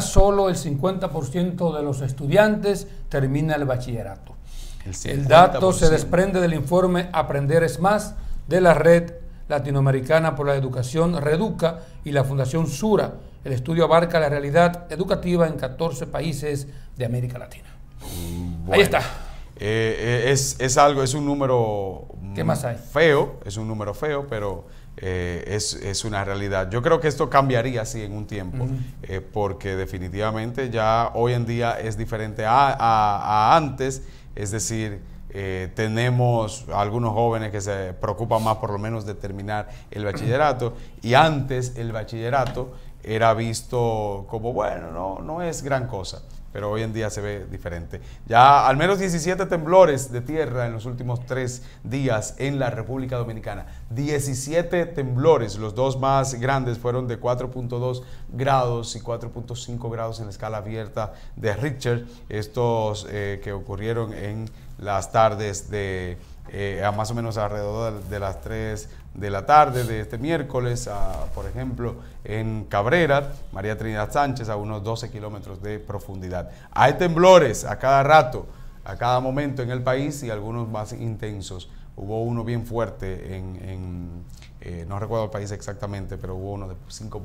solo el 50% de los estudiantes termina el bachillerato. El, dato se desprende del informe Aprender es más de la Red Latinoamericana por la Educación Reduca y la Fundación Sura. El estudio abarca la realidad educativa en 14 países de América Latina. Ahí está. Eh, eh, es, algo, es un número ¿Qué más feo, es un número feo, pero eh, es, una realidad. Yo creo que esto cambiaría así en un tiempo, porque definitivamente ya hoy en día es diferente a, antes, es decir, tenemos algunos jóvenes que se preocupan más por lo menos de terminar el bachillerato y antes el bachillerato era visto como, bueno, no, es gran cosa, pero hoy en día se ve diferente. Ya al menos 17 temblores de tierra en los últimos tres días en la República Dominicana. 17 temblores, los dos más grandes fueron de 4.2 grados y 4.5 grados en la escala abierta de Richard. estos eh, que ocurrieron en las tardes de eh, a más o menos alrededor de las 3 de la tarde de este miércoles, por ejemplo, en Cabrera, María Trinidad Sánchez, a unos 12 kilómetros de profundidad. Hay temblores a cada rato, a cada momento en el país y algunos más intensos. Hubo uno bien fuerte en, eh, no recuerdo el país exactamente, pero hubo uno de 5